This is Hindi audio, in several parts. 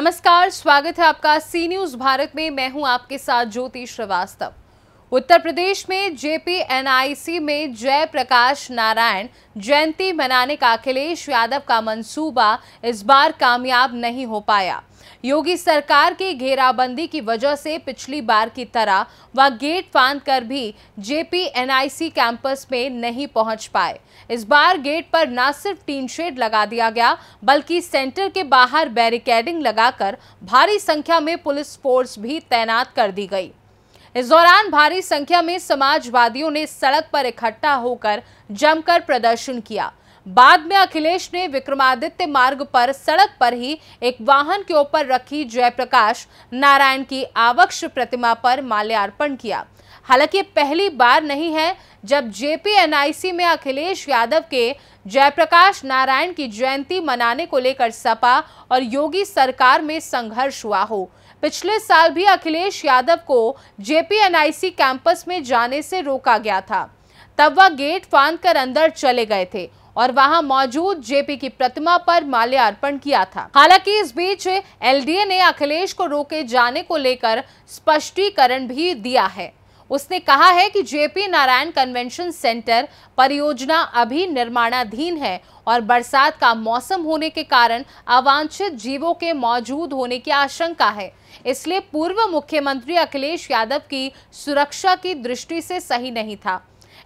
नमस्कार स्वागत है आपका सी न्यूज भारत में मैं हूं आपके साथ ज्योति श्रीवास्तव उत्तर प्रदेश में जेपीएनआईसी में जय प्रकाश नारायण जयंती मनाने का अखिलेश यादव का मंसूबा इस बार कामयाब नहीं हो पाया योगी सरकार के घेराबंदी की वजह से पिछली बार की तरह वह गेट फांद कर भी जेपीएनआईसी कैंपस में नहीं पहुंच पाए इस बार गेट पर न सिर्फ टीन शेड लगा दिया गया बल्कि सेंटर के बाहर बैरिकेडिंग लगाकर भारी संख्या में पुलिस फोर्स भी तैनात कर दी गई इस दौरान भारी संख्या में समाजवादियों ने सड़क पर इकट्ठा होकर जमकर प्रदर्शन किया बाद में अखिलेश ने विक्रमादित्य मार्ग पर सड़क पर ही एक वाहन के ऊपर रखी जयप्रकाश नारायण की आवक्ष प्रतिमा पर माल्यार्पण किया हालांकि पहली बार नहीं है जब जेपीएनआईसी में अखिलेश यादव के जयप्रकाश नारायण की जयंती मनाने को लेकर सपा और योगी सरकार में संघर्ष हुआ हो पिछले साल भी अखिलेश यादव को जेपीएनआईसी कैंपस में जाने से रोका गया था तब वह गेट फांद कर अंदर चले गए थे और वहां मौजूद जेपी की प्रतिमा पर माल्यार्पण किया था हालांकि इस बीच एलडीए ने अखिलेश को रोके जाने को लेकर स्पष्टीकरण भी दिया है उसने कहा है कि जेपी नारायण कन्वेंशन सेंटर परियोजना अभी निर्माणाधीन है और बरसात का मौसम होने के कारण अवांछित जीवों के मौजूद होने की आशंका है इसलिए पूर्व मुख्यमंत्री अखिलेश यादव की सुरक्षा की दृष्टि से सही नहीं था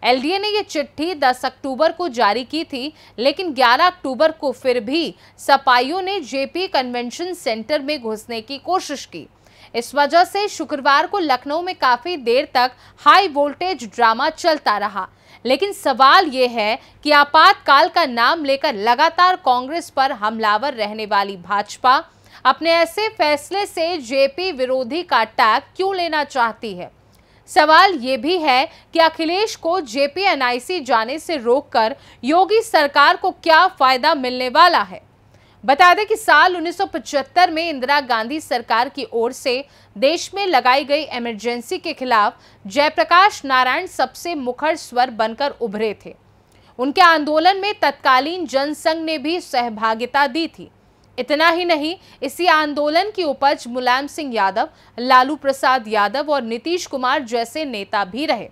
एलडीए ने ये चिट्ठी 10 अक्टूबर को जारी की थी लेकिन 11 अक्टूबर को फिर भी सपाइयों ने जेपी कन्वेंशन सेंटर में घुसने की कोशिश की इस वजह से शुक्रवार को लखनऊ में काफ़ी देर तक हाई वोल्टेज ड्रामा चलता रहा लेकिन सवाल ये है कि आपातकाल का नाम लेकर लगातार कांग्रेस पर हमलावर रहने वाली भाजपा अपने ऐसे फैसले से जेपी विरोधी का टैग क्यों लेना चाहती है सवाल ये भी है कि अखिलेश को जेपीएनआईसी जाने से रोककर योगी सरकार को क्या फायदा मिलने वाला है बता दें कि साल 1975 में इंदिरा गांधी सरकार की ओर से देश में लगाई गई इमरजेंसी के खिलाफ जयप्रकाश नारायण सबसे मुखर स्वर बनकर उभरे थे उनके आंदोलन में तत्कालीन जनसंघ ने भी सहभागिता दी थी इतना ही नहीं इसी आंदोलन की उपज मुलायम सिंह यादव लालू प्रसाद यादव और नीतीश कुमार जैसे नेता भी रहे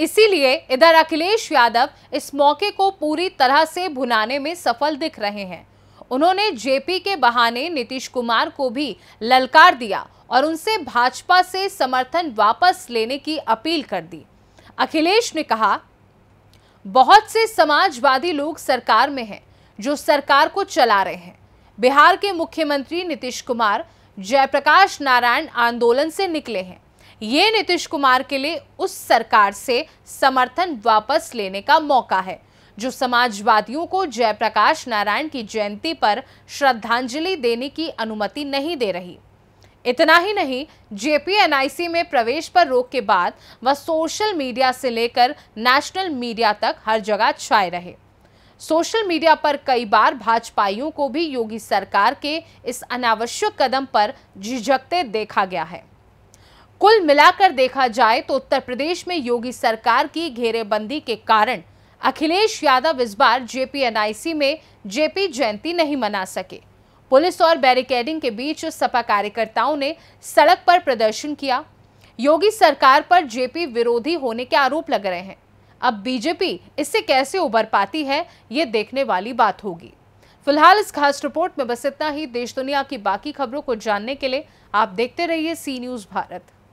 इसीलिए इधर अखिलेश यादव इस मौके को पूरी तरह से भुनाने में सफल दिख रहे हैं उन्होंने जेपी के बहाने नीतीश कुमार को भी ललकार दिया और उनसे भाजपा से समर्थन वापस लेने की अपील कर दी अखिलेश ने कहा बहुत से समाजवादी लोग सरकार में हैं जो सरकार को चला रहे हैं बिहार के मुख्यमंत्री नीतीश कुमार जयप्रकाश नारायण आंदोलन से निकले हैं ये नीतीश कुमार के लिए उस सरकार से समर्थन वापस लेने का मौका है जो समाजवादियों को जयप्रकाश नारायण की जयंती पर श्रद्धांजलि देने की अनुमति नहीं दे रही इतना ही नहीं जेपीएनआईसी में प्रवेश पर रोक के बाद वह सोशल मीडिया से लेकर नेशनल मीडिया तक हर जगह छाए रहे सोशल मीडिया पर कई बार भाजपाइयों को भी योगी सरकार के इस अनावश्यक कदम पर झिझकते देखा गया है कुल मिलाकर देखा जाए तो उत्तर प्रदेश में योगी सरकार की घेरेबंदी के कारण अखिलेश यादव इस बार जेपीएनआईसी में जेपी जयंती नहीं मना सके पुलिस और बैरिकेडिंग के बीच सपा कार्यकर्ताओं ने सड़क पर प्रदर्शन किया योगी सरकार पर जेपी विरोधी होने के आरोप लग रहे हैं अब बीजेपी इससे कैसे उबर पाती है ये देखने वाली बात होगी फिलहाल इस खास रिपोर्ट में बस इतना ही देश दुनिया की बाकी खबरों को जानने के लिए आप देखते रहिए सी न्यूज़ भारत